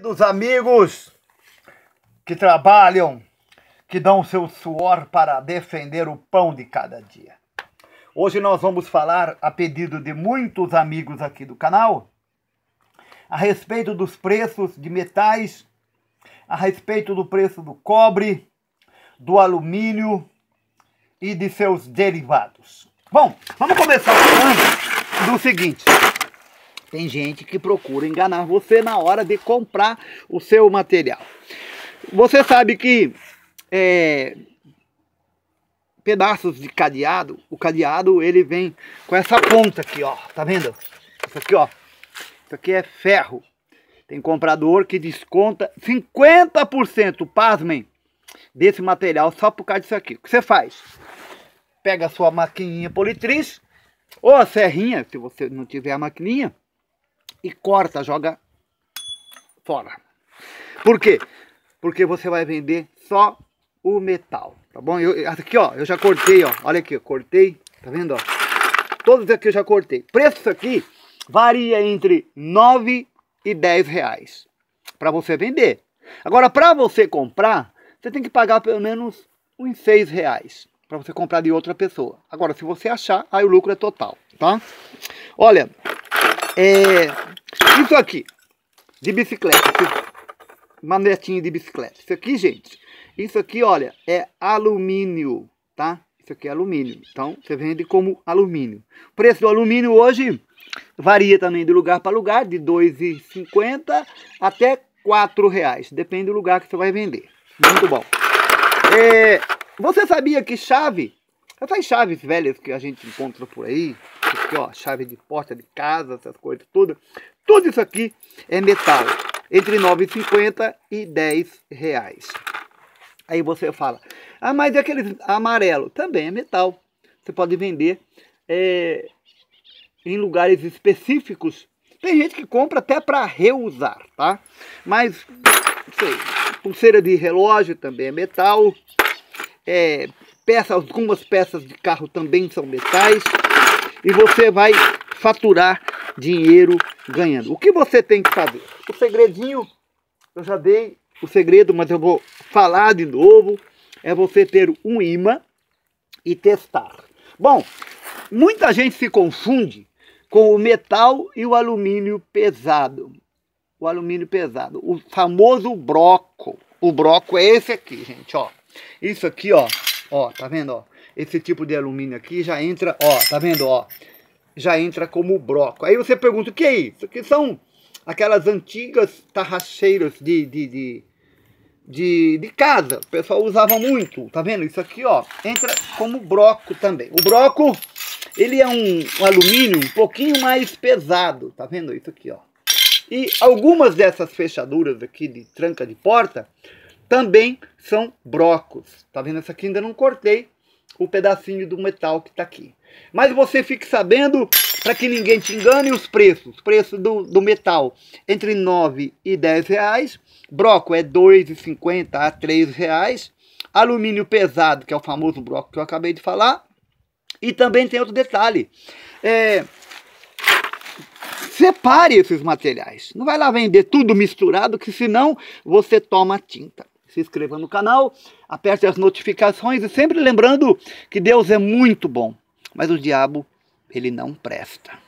dos amigos que trabalham, que dão seu suor para defender o pão de cada dia. Hoje nós vamos falar, a pedido de muitos amigos aqui do canal, a respeito dos preços de metais, a respeito do preço do cobre, do alumínio e de seus derivados. Bom, vamos começar falando do seguinte. Tem gente que procura enganar você na hora de comprar o seu material. Você sabe que é, pedaços de cadeado, o cadeado ele vem com essa ponta aqui, ó, tá vendo? Isso aqui, ó, isso aqui é ferro. Tem comprador que desconta 50%, pasmem, desse material só por causa disso aqui. O que você faz? Pega a sua maquininha politriz ou a serrinha, se você não tiver a maquininha, e corta, joga fora. Por quê? Porque você vai vender só o metal, tá bom? Eu, aqui, ó, eu já cortei, ó. Olha aqui, eu cortei, tá vendo, ó? Todos aqui eu já cortei. Preço aqui varia entre 9 e 10 reais para você vender. Agora, para você comprar, você tem que pagar pelo menos uns 6 reais para você comprar de outra pessoa. Agora, se você achar, aí o lucro é total, tá? Olha, é, isso aqui, de bicicleta, manetinho de bicicleta. Isso aqui, gente, isso aqui, olha, é alumínio, tá? Isso aqui é alumínio, então você vende como alumínio. O preço do alumínio hoje varia também de lugar para lugar, de R$ 2,50 até R$ 4,00, depende do lugar que você vai vender. Muito bom. É, você sabia que chave essas chaves velhas que a gente encontra por aí, aqui, ó, chave de porta de casa, essas coisas todas, tudo isso aqui é metal, entre 9,50 e 10 reais. Aí você fala, ah, mas e aquele amarelo? Também é metal. Você pode vender é, em lugares específicos. Tem gente que compra até para reusar, tá? Mas, não sei, pulseira de relógio também é metal. É, peças, algumas peças de carro também são metais. E você vai faturar dinheiro ganhando. O que você tem que fazer? O segredinho, eu já dei o segredo, mas eu vou falar de novo. É você ter um imã e testar. Bom, muita gente se confunde com o metal e o alumínio pesado. O alumínio pesado, o famoso broco. O broco é esse aqui, gente, ó. Isso aqui, ó, Ó, tá vendo, ó? Esse tipo de alumínio aqui já entra, ó, tá vendo, ó? Já entra como broco. Aí você pergunta, o que é isso? Que são aquelas antigas tarracheiras de, de, de, de, de casa. O pessoal usava muito, tá vendo? Isso aqui, ó, entra como broco também. O broco, ele é um, um alumínio um pouquinho mais pesado, tá vendo? Isso aqui, ó. E algumas dessas fechaduras aqui de tranca de porta, também são brocos. Tá vendo essa aqui? Ainda não cortei o pedacinho do metal que tá aqui. Mas você fique sabendo, para que ninguém te engane, os preços. Preço do, do metal entre 9 e 10 reais. Broco é 2,50 a 3 reais. Alumínio pesado, que é o famoso broco que eu acabei de falar. E também tem outro detalhe. É, separe esses materiais. Não vai lá vender tudo misturado, que senão você toma tinta se inscreva no canal, aperte as notificações e sempre lembrando que Deus é muito bom, mas o diabo ele não presta.